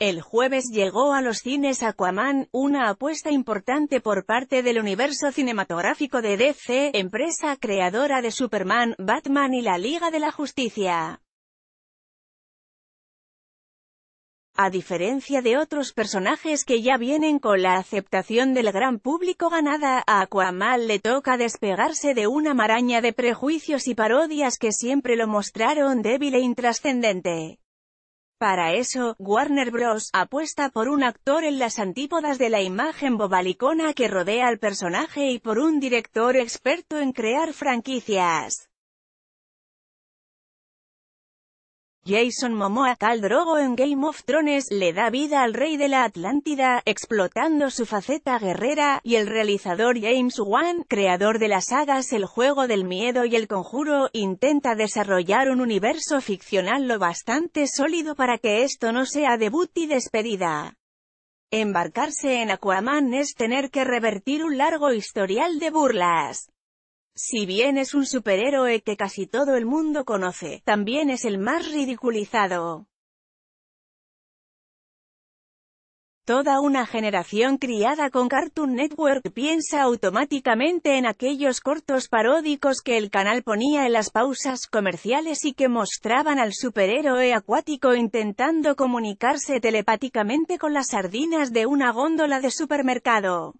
El jueves llegó a los cines Aquaman, una apuesta importante por parte del universo cinematográfico de DC, empresa creadora de Superman, Batman y la Liga de la Justicia. A diferencia de otros personajes que ya vienen con la aceptación del gran público ganada, a Aquaman le toca despegarse de una maraña de prejuicios y parodias que siempre lo mostraron débil e intrascendente. Para eso, Warner Bros. apuesta por un actor en las antípodas de la imagen bobalicona que rodea al personaje y por un director experto en crear franquicias. Jason Momoa, tal drogo en Game of Thrones, le da vida al rey de la Atlántida, explotando su faceta guerrera, y el realizador James Wan, creador de las sagas El Juego del Miedo y El Conjuro, intenta desarrollar un universo ficcional lo bastante sólido para que esto no sea debut y despedida. Embarcarse en Aquaman es tener que revertir un largo historial de burlas. Si bien es un superhéroe que casi todo el mundo conoce, también es el más ridiculizado. Toda una generación criada con Cartoon Network piensa automáticamente en aquellos cortos paródicos que el canal ponía en las pausas comerciales y que mostraban al superhéroe acuático intentando comunicarse telepáticamente con las sardinas de una góndola de supermercado.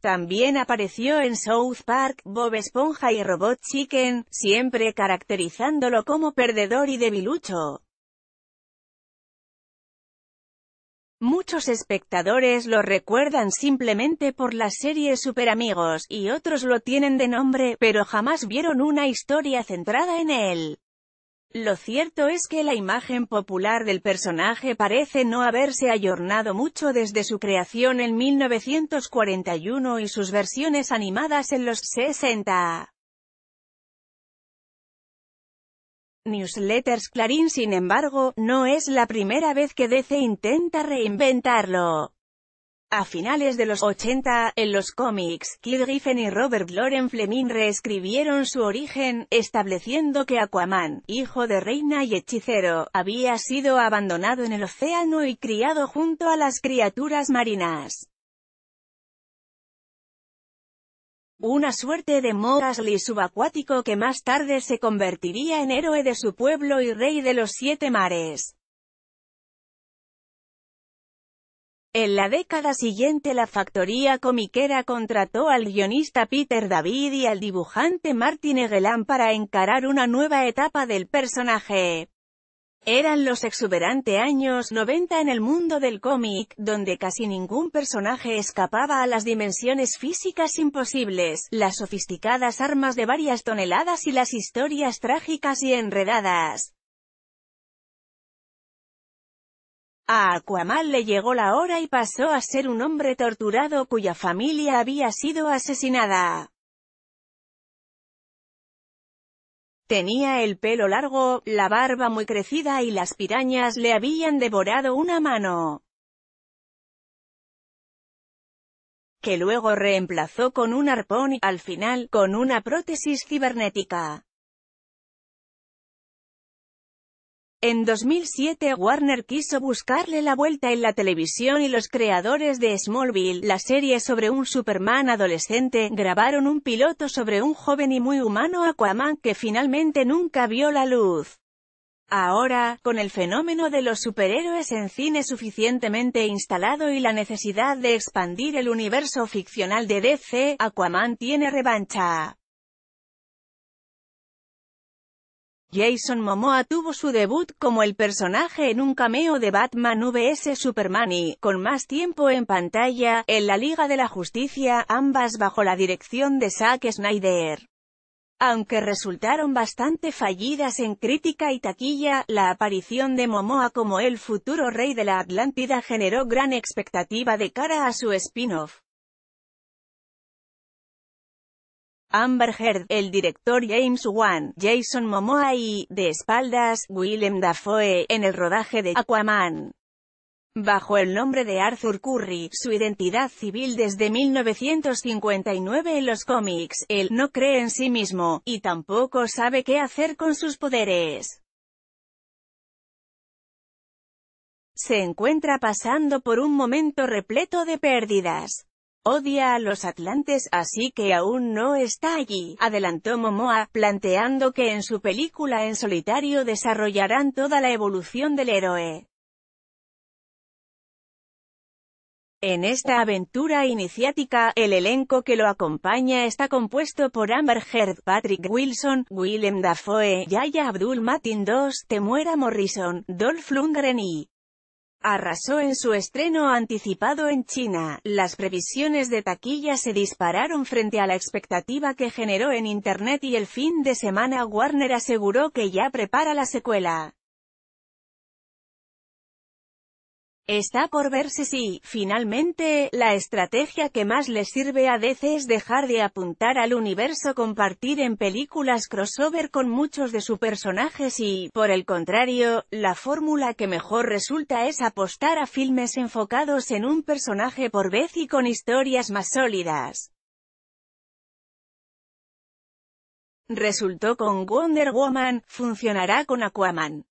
También apareció en South Park, Bob Esponja y Robot Chicken, siempre caracterizándolo como perdedor y debilucho. Muchos espectadores lo recuerdan simplemente por la serie Super Amigos, y otros lo tienen de nombre, pero jamás vieron una historia centrada en él. Lo cierto es que la imagen popular del personaje parece no haberse ayornado mucho desde su creación en 1941 y sus versiones animadas en los 60. Newsletters Clarín sin embargo, no es la primera vez que DC intenta reinventarlo. A finales de los 80, en los cómics, Keith Griffin y Robert Loren Fleming reescribieron su origen, estableciendo que Aquaman, hijo de reina y hechicero, había sido abandonado en el océano y criado junto a las criaturas marinas. Una suerte de Morasli subacuático que más tarde se convertiría en héroe de su pueblo y rey de los siete mares. En la década siguiente la factoría comiquera contrató al guionista Peter David y al dibujante Martin Egelán para encarar una nueva etapa del personaje. Eran los exuberante años 90 en el mundo del cómic, donde casi ningún personaje escapaba a las dimensiones físicas imposibles, las sofisticadas armas de varias toneladas y las historias trágicas y enredadas. A Aquamal le llegó la hora y pasó a ser un hombre torturado cuya familia había sido asesinada. Tenía el pelo largo, la barba muy crecida y las pirañas le habían devorado una mano. Que luego reemplazó con un arpón y, al final, con una prótesis cibernética. En 2007 Warner quiso buscarle la vuelta en la televisión y los creadores de Smallville, la serie sobre un Superman adolescente, grabaron un piloto sobre un joven y muy humano Aquaman que finalmente nunca vio la luz. Ahora, con el fenómeno de los superhéroes en cine suficientemente instalado y la necesidad de expandir el universo ficcional de DC, Aquaman tiene revancha. Jason Momoa tuvo su debut como el personaje en un cameo de Batman vs Superman y, con más tiempo en pantalla, en la Liga de la Justicia, ambas bajo la dirección de Zack Snyder. Aunque resultaron bastante fallidas en crítica y taquilla, la aparición de Momoa como el futuro rey de la Atlántida generó gran expectativa de cara a su spin-off. Amber Heard, el director James Wan, Jason Momoa y, de espaldas, Willem Dafoe, en el rodaje de Aquaman. Bajo el nombre de Arthur Curry, su identidad civil desde 1959 en los cómics, él no cree en sí mismo, y tampoco sabe qué hacer con sus poderes. Se encuentra pasando por un momento repleto de pérdidas. Odia a los atlantes así que aún no está allí, adelantó Momoa, planteando que en su película en solitario desarrollarán toda la evolución del héroe. En esta aventura iniciática, el elenco que lo acompaña está compuesto por Amber Heard, Patrick Wilson, Willem Dafoe, Yaya Abdul-Matin II, Temuera Morrison, Dolph Lundgren y arrasó en su estreno anticipado en China. Las previsiones de taquilla se dispararon frente a la expectativa que generó en Internet y el fin de semana Warner aseguró que ya prepara la secuela. Está por verse si, finalmente, la estrategia que más le sirve a DC es dejar de apuntar al universo compartir en películas crossover con muchos de sus personajes y, por el contrario, la fórmula que mejor resulta es apostar a filmes enfocados en un personaje por vez y con historias más sólidas. Resultó con Wonder Woman, funcionará con Aquaman.